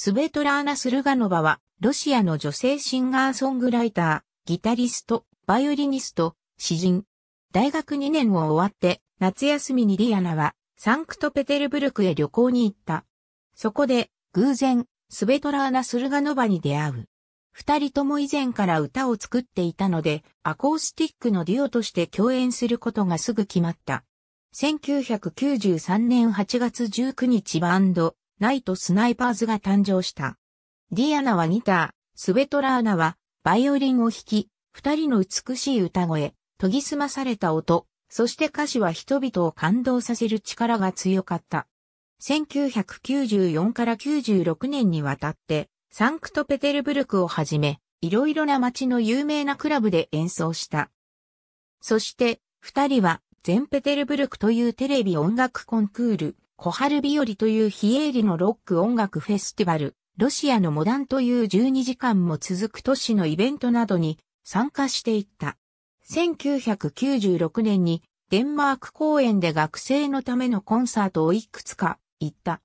スベトラーナ・スルガノバは、ロシアの女性シンガーソングライター、ギタリスト、バイオリニスト、詩人。大学2年を終わって、夏休みにディアナは、サンクトペテルブルクへ旅行に行った。そこで、偶然、スベトラーナ・スルガノバに出会う。二人とも以前から歌を作っていたので、アコースティックのデュオとして共演することがすぐ決まった。1993年8月19日バンド、ナイトスナイパーズが誕生した。ディアナはギター、スベトラーナはバイオリンを弾き、二人の美しい歌声、研ぎ澄まされた音、そして歌詞は人々を感動させる力が強かった。1994から96年にわたって、サンクトペテルブルクをはじめ、いろいろな街の有名なクラブで演奏した。そして、二人は、全ペテルブルクというテレビ音楽コンクール、小春日和という非営利のロック音楽フェスティバル、ロシアのモダンという12時間も続く都市のイベントなどに参加していった。1996年にデンマーク公演で学生のためのコンサートをいくつか行った。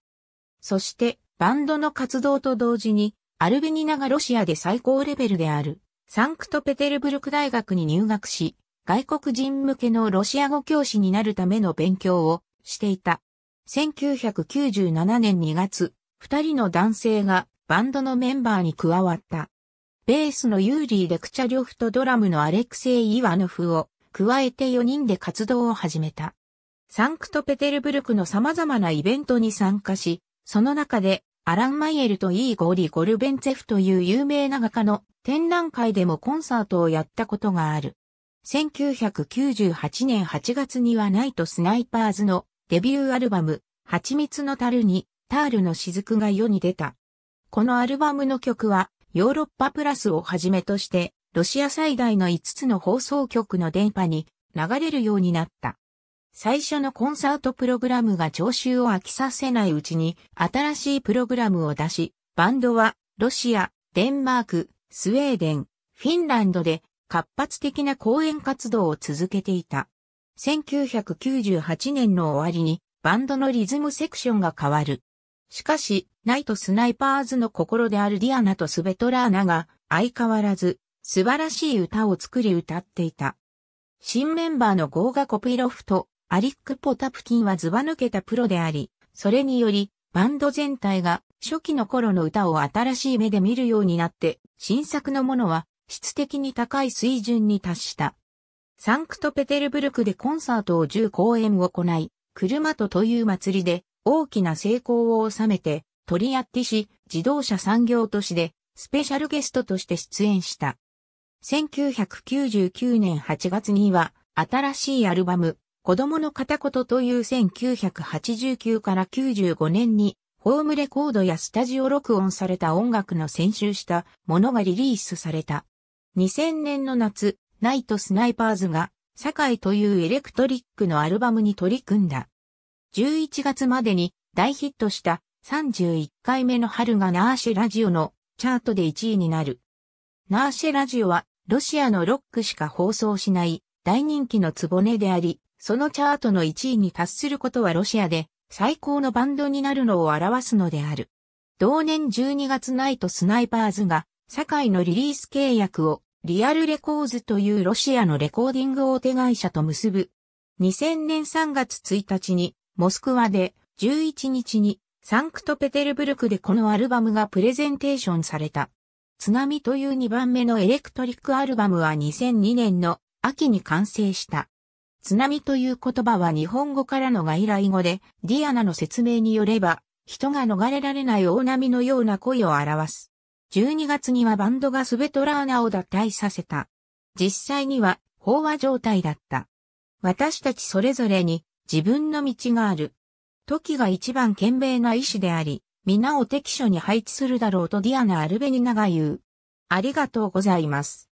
そしてバンドの活動と同時にアルベニナがロシアで最高レベルであるサンクトペテルブルク大学に入学し、外国人向けのロシア語教師になるための勉強をしていた。1997年2月、二人の男性がバンドのメンバーに加わった。ベースのユーリー・レクチャリョフとドラムのアレクセイ・イワノフを加えて4人で活動を始めた。サンクトペテルブルクの様々なイベントに参加し、その中でアラン・マイエルとイーゴーリ・ゴルベンツェフという有名な画家の展覧会でもコンサートをやったことがある。1998年8月にはナイト・スナイパーズのデビューアルバム、蜂蜜の樽に、タールの雫が世に出た。このアルバムの曲は、ヨーロッパプラスをはじめとして、ロシア最大の5つの放送局の電波に流れるようになった。最初のコンサートプログラムが聴衆を飽きさせないうちに新しいプログラムを出し、バンドはロシア、デンマーク、スウェーデン、フィンランドで活発的な講演活動を続けていた。1998年の終わりにバンドのリズムセクションが変わる。しかし、ナイトスナイパーズの心であるディアナとスベトラーナが相変わらず素晴らしい歌を作り歌っていた。新メンバーのゴーガ・コピロフとアリック・ポタプキンはズバ抜けたプロであり、それによりバンド全体が初期の頃の歌を新しい目で見るようになって、新作のものは質的に高い水準に達した。サンクトペテルブルクでコンサートを10公演を行い、車とという祭りで大きな成功を収めて、トリアッティ市自動車産業都市でスペシャルゲストとして出演した。1999年8月には新しいアルバム子供の片言という1989から95年にホームレコードやスタジオ録音された音楽の先週したものがリリースされた。2000年の夏、ナイトスナイパーズが、堺というエレクトリックのアルバムに取り組んだ。11月までに大ヒットした31回目の春がナーシェラジオのチャートで1位になる。ナーシェラジオはロシアのロックしか放送しない大人気のツボネであり、そのチャートの1位に達することはロシアで最高のバンドになるのを表すのである。同年12月ナイトスナイパーズが堺のリリース契約をリアルレコーズというロシアのレコーディング大手会社と結ぶ。2000年3月1日に、モスクワで、11日に、サンクトペテルブルクでこのアルバムがプレゼンテーションされた。津波という2番目のエレクトリックアルバムは2002年の秋に完成した。津波という言葉は日本語からの外来語で、ディアナの説明によれば、人が逃れられない大波のような声を表す。12月にはバンドがスベトラーナを脱退させた。実際には飽和状態だった。私たちそれぞれに自分の道がある。時が一番賢明な意志であり、皆を適所に配置するだろうとディアナ・アルベニナが言う。ありがとうございます。